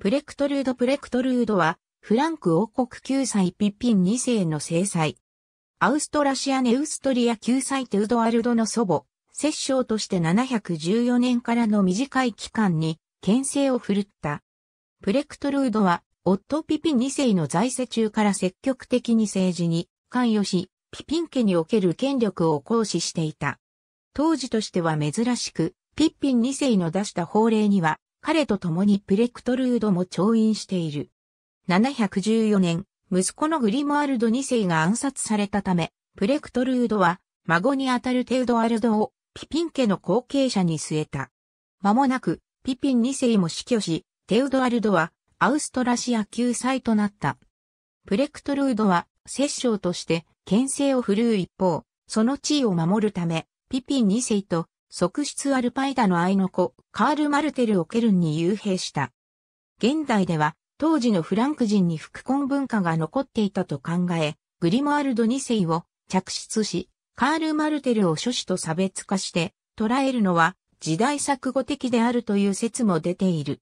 プレクトルード・プレクトルードは、フランク王国救済ピッピン2世の制裁。アウストラシア・ネウストリア救済テウドワルドの祖母、摂政として714年からの短い期間に、牽制を振るった。プレクトルードは、夫ピピン2世の在世中から積極的に政治に関与し、ピピン家における権力を行使していた。当時としては珍しく、ピッピン2世の出した法令には、彼と共にプレクトルードも調印している。714年、息子のグリモアルド2世が暗殺されたため、プレクトルードは孫にあたるテウドアルドをピピン家の後継者に据えた。間もなく、ピピン2世も死去し、テウドアルドはアウストラシア救済となった。プレクトルードは摂政として牽制を振るう一方、その地位を守るため、ピピン2世と側室アルパイダの愛の子、カール・マルテルをケルンに幽閉した。現代では、当時のフランク人に副婚文化が残っていたと考え、グリモアルド2世を着出し、カール・マルテルを諸子と差別化して捉えるのは時代錯誤的であるという説も出ている。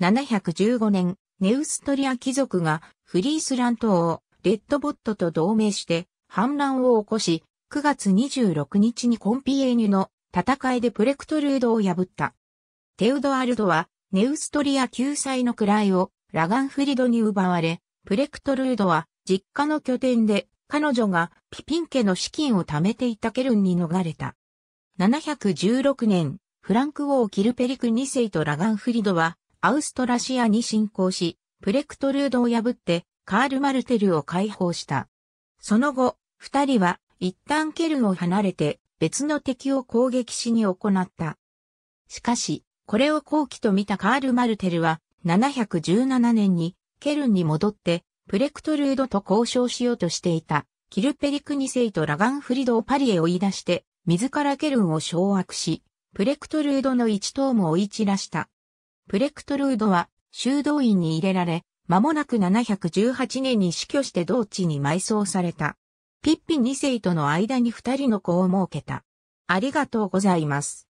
715年、ネウストリア貴族がフリースラン島をレッドボットと同盟して反乱を起こし、9月26日にコンピエーニュの戦いでプレクトルードを破った。テウドアルドは、ネウストリア救済の位をラガンフリドに奪われ、プレクトルードは実家の拠点で彼女がピピン家の資金を貯めていたケルンに逃れた。716年、フランク王キルペリク2世とラガンフリドはアウストラシアに侵攻し、プレクトルードを破ってカール・マルテルを解放した。その後、二人は一旦ケルンを離れて別の敵を攻撃しに行った。しかし、これを好機と見たカール・マルテルは、717年にケルンに戻って、プレクトルードと交渉しようとしていた、キルペリク2世とラガンフリドをパリへ追い出して、自らケルンを掌握し、プレクトルードの一頭も追い散らした。プレクトルードは修道院に入れられ、間もなく718年に死去して同地に埋葬された。ピッピ2世との間に2人の子を設けた。ありがとうございます。